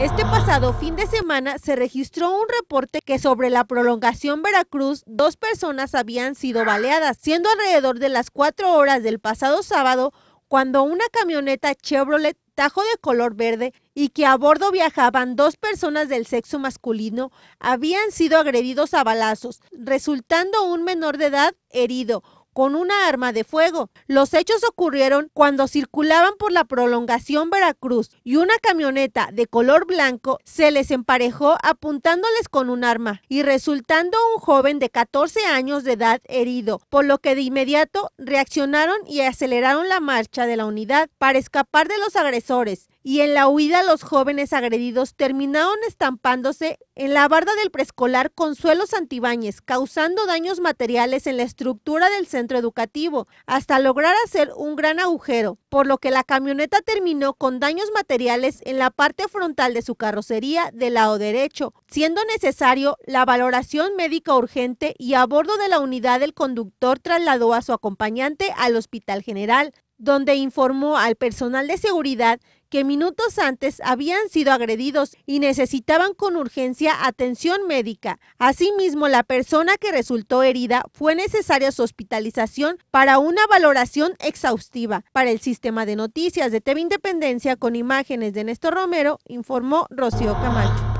Este pasado fin de semana se registró un reporte que sobre la prolongación Veracruz dos personas habían sido baleadas, siendo alrededor de las cuatro horas del pasado sábado cuando una camioneta Chevrolet Tajo de color verde y que a bordo viajaban dos personas del sexo masculino habían sido agredidos a balazos, resultando un menor de edad herido, con una arma de fuego. Los hechos ocurrieron cuando circulaban por la prolongación Veracruz y una camioneta de color blanco se les emparejó apuntándoles con un arma y resultando un joven de 14 años de edad herido, por lo que de inmediato reaccionaron y aceleraron la marcha de la unidad para escapar de los agresores y en la huida los jóvenes agredidos terminaron estampándose en la barda del preescolar suelos Santibáñez, causando daños materiales en la estructura del centro educativo, hasta lograr hacer un gran agujero, por lo que la camioneta terminó con daños materiales en la parte frontal de su carrocería del lado derecho, siendo necesario la valoración médica urgente y a bordo de la unidad el conductor trasladó a su acompañante al Hospital General, donde informó al personal de seguridad que minutos antes habían sido agredidos y necesitaban con urgencia atención médica. Asimismo, la persona que resultó herida fue necesaria su hospitalización para una valoración exhaustiva. Para el sistema de noticias de TV Independencia, con imágenes de Néstor Romero, informó Rocío Camacho.